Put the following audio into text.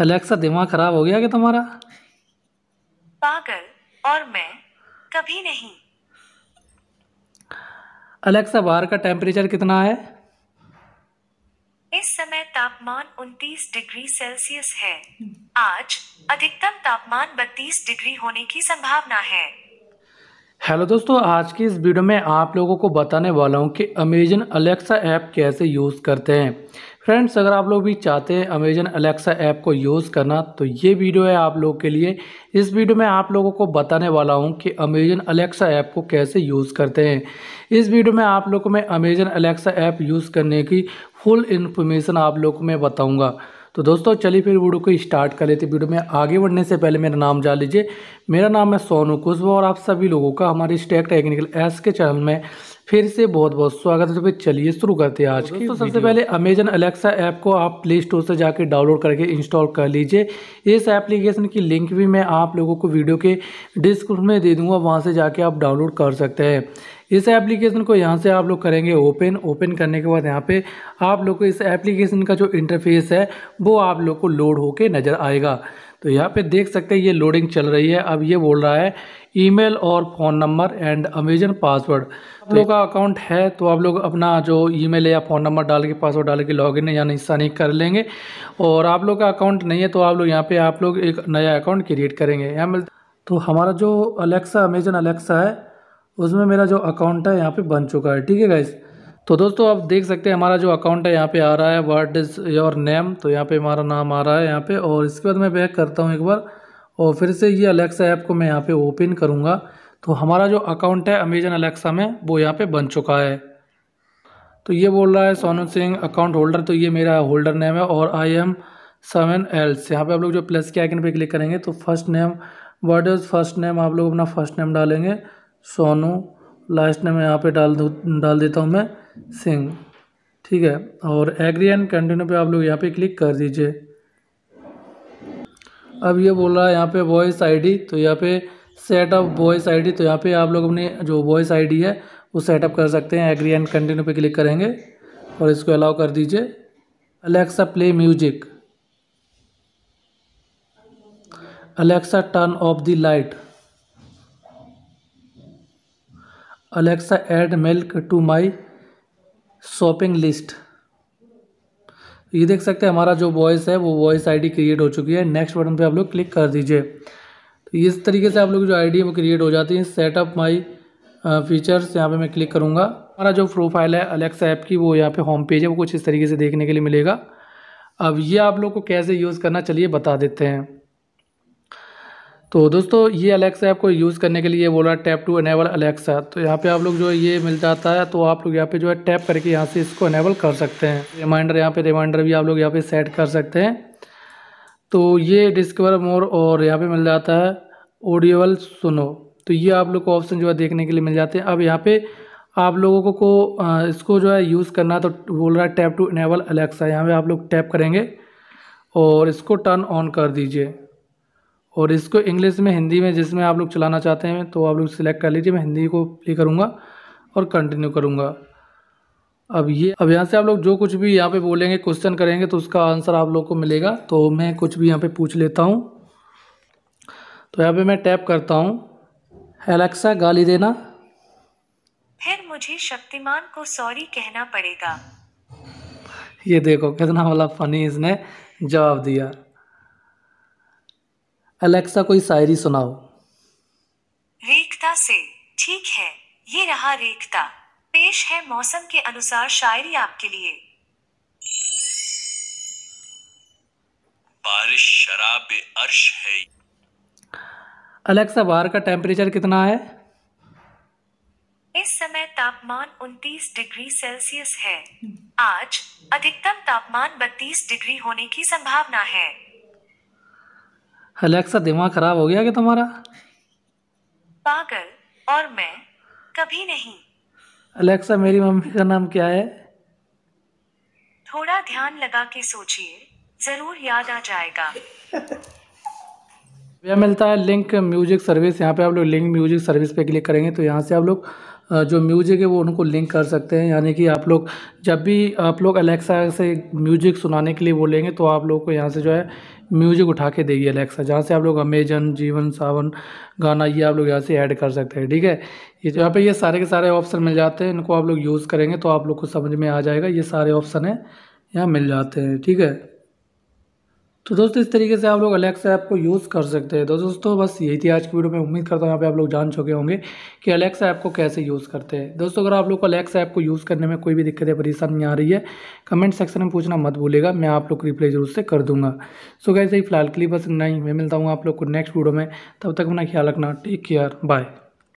Alexa दिमाग खराब हो गया क्या तुम्हारा पागल और मैं कभी नहीं अलेक्सा बाहर का टेम्परेचर कितना है इस समय तापमान 29 डिग्री सेल्सियस है आज अधिकतम तापमान 32 डिग्री होने की संभावना है हेलो दोस्तों आज की इस वीडियो में आप लोगों को बताने वाला हूं कि अमेजन अलेक्सा ऐप कैसे यूज़ करते हैं फ्रेंड्स अगर आप लोग भी चाहते हैं अमेजन अलेक्सा ऐप को यूज़ करना तो ये वीडियो है आप लोग के लिए इस वीडियो में आप लोगों को बताने वाला हूं कि अमेजन अलेक्सा ऐप को कैसे यूज़ करते हैं इस वीडियो में आप लोगों मैं अमेजन अलेक्सा ऐप यूज़ करने की फुल इन्फॉर्मेशन आप लोग को मैं बताऊँगा तो दोस्तों चलिए फिर वीडियो को स्टार्ट कर लेते वीडियो में आगे बढ़ने से पहले मेरा नाम जान लीजिए मेरा नाम है सोनू कुशवा और आप सभी लोगों का हमारे स्टेक टेक्निकल एस के चैनल में फिर से बहुत बहुत स्वागत है तो फिर चलिए शुरू करते हैं आज तो की तो सबसे पहले अमेजन अलेक्सा ऐप को आप प्ले स्टोर से जाकर डाउनलोड करके इंस्टॉल कर लीजिए इस एप्लीकेशन की लिंक भी मैं आप लोगों को वीडियो के डिस्क्रिप्शन में दे दूंगा वहाँ से जाके आप डाउनलोड कर सकते हैं इस एप्लीकेशन को यहाँ से आप लोग करेंगे ओपन ओपन करने के बाद यहाँ पे आप लोग को इस एप्लीकेशन का जो इंटरफेस है वो आप लोग को लोड होके नज़र आएगा तो यहाँ पे देख सकते हैं ये लोडिंग चल रही है अब ये बोल रहा है ईमेल और phone number and Amazon password आप तो लोग का अकाउंट है तो आप लोग अपना जो ईमेल या फ़ोन नंबर डाल के पासवर्ड डाल के लॉगिन या नहीं कर लेंगे और आप लोग का अकाउंट नहीं है तो आप लोग यहाँ पर आप लोग एक नया अकाउंट क्रिएट करेंगे यहाँ तो हमारा जो अलेक्सा अमेजन अलेक्सा है उसमें मेरा जो अकाउंट है यहाँ पे बन चुका है ठीक है गाइस तो दोस्तों आप देख सकते हैं हमारा जो अकाउंट है यहाँ पे आ रहा है वर्ड इज़ योर नेम तो यहाँ पे हमारा नाम आ रहा है यहाँ पे और इसके बाद मैं बैक करता हूँ एक बार और फिर से ये अलेक्सा ऐप को मैं यहाँ पे ओपन करूँगा तो हमारा जो अकाउंट है अमेजन अलेक्सा में वो यहाँ पर बन चुका है तो ये बोल रहा है सोनू सिंह अकाउंट होल्डर तो ये मेरा होल्डर नेम है और आई एम सेवन एल्स यहाँ पर आप लोग जो प्लस के आइकन पर क्लिक करेंगे तो first name word is first name आप लोग अपना फर्स्ट नेम डालेंगे सोनू लास्ट में यहाँ पे डाल दो डाल देता हूँ मैं सिंह ठीक है और एग्री एंड कंटिन्यू पे आप लोग यहाँ पे क्लिक कर दीजिए अब ये बोल रहा है यहाँ पे वॉइस आईडी तो यहाँ पे सेट अप वॉइस आईडी तो यहाँ पे आप लोग अपनी जो वॉइस आईडी है वो सेटअप कर सकते हैं एग्री एंड कंटिन्यू पे क्लिक करेंगे और इसको अलाउ कर दीजिए Alexa play music Alexa turn off the light Alexa add milk to my shopping list ये देख सकते हैं हमारा जो वॉइस है वो वॉइस आईडी क्रिएट हो चुकी है नेक्स्ट बटन पे आप लोग क्लिक कर दीजिए तो इस तरीके से आप लोग जो आईडी है वो क्रिएट हो जाती है सेटअप माई फीचर्स यहाँ पे मैं क्लिक करूँगा हमारा जो प्रोफाइल है अलेक्सा ऐप की वो यहाँ पे होम पेज है वो कुछ इस तरीके से देखने के लिए मिलेगा अब ये आप लोग को कैसे यूज़ करना चलिए बता देते हैं तो दोस्तों ये अलेक्सा ऐप को यूज़ करने के लिए बोला टैप टू अनेबल अलेक्सा तो यहाँ पे आप लोग जो है ये मिल जाता है तो आप लोग यहाँ पे जो है टैप करके यहाँ से इसको अनेबल कर सकते हैं रिमाइंडर यहाँ पे रिमाइंडर भी आप लोग यहाँ पे सेट कर सकते हैं तो ये डिस्कवर मोर और यहाँ पे मिल जाता है ऑडियोबल सुनो तो ये आप लोग को ऑप्शन जो है देखने के लिए मिल जाते हैं अब यहाँ पर आप लोगों को, को इसको जो है यूज़ करना तो बोल रहा है टैप टू अनेबल अलेक्सा यहाँ पर आप लोग टैप करेंगे और इसको टर्न ऑन कर दीजिए और इसको इंग्लिश में हिंदी में जिसमें आप लोग चलाना चाहते हैं तो आप लोग सिलेक्ट कर लीजिए मैं हिंदी को प्ले करूँगा और कंटिन्यू करूँगा अब ये अब यहाँ से आप लोग जो कुछ भी यहाँ पे बोलेंगे क्वेश्चन करेंगे तो उसका आंसर आप लोग को मिलेगा तो मैं कुछ भी यहाँ पे पूछ लेता हूँ तो यहाँ पे मैं टैप करता हूँ एलेक्सा गाली देना फिर मुझे शक्तिमान को सॉरी कहना पड़ेगा ये देखो कितना वाला फनी इसने जवाब दिया अलेक्सा कोई शायरी सुनाओ रेखता से ठीक है ये रहा रेखता पेश है मौसम के अनुसार शायरी आपके लिए बारिश शराब अर्श है अलेक्सा बाहर का टेम्परेचर कितना है इस समय तापमान 29 डिग्री सेल्सियस है आज अधिकतम तापमान 32 डिग्री होने की संभावना है अलेक्सा दिमाग खराब हो गया क्या तुम्हारा पागल और मैं कभी नहीं अलेक्सा मेरी मम्मी का नाम क्या है थोड़ा ध्यान लगा के सोचिए जरूर याद आ जाएगा यह मिलता है लिंक म्यूजिक सर्विस यहाँ पे आप लोग लिंक म्यूजिक सर्विस पे क्लिक करेंगे तो यहाँ से आप लोग जो म्यूज़िक है वो उनको लिंक कर सकते हैं यानी कि आप लोग जब भी आप लोग अलेक्सा से म्यूज़िक सुनाने के लिए बोलेंगे तो आप लोग को यहाँ से जो है म्यूज़िक उठा के देगी अलेक्सा जहाँ से आप लोग अमेजन जीवन सावन गाना ये आप लोग यहाँ से ऐड कर सकते हैं ठीक है ये यहाँ पे ये सारे के सारे ऑप्शन मिल जाते हैं इनको आप लोग यूज़ करेंगे तो आप लोग को समझ में आ जाएगा ये सारे ऑप्शन हैं यहाँ मिल जाते हैं ठीक है तो दोस्तों इस तरीके से आप लोग अलेक्सा ऐप को यूज़ कर सकते हैं तो दोस्तों बस यही थी आज की वीडियो में उम्मीद करता हूँ यहाँ पे आप लोग जान चुके होंगे कि अलेक्सा ऐप को कैसे यूज़ करते हैं दोस्तों अगर आप लोग को अलेक्सा ऐप को यूज़ करने में कोई भी दिक्कत या परेशानी आ रही है कमेंट सेक्शन में पूछना मत भूलेगा मैं आप लोग को रिप्लाई जरूर से कर दूँगा सो कैसे ही फिलहाल के लिए बस नहीं मैं मिलता हूँ आप लोग को नेक्स्ट वीडियो में तब तक अपना ख्याल रखना टेक केयर बाय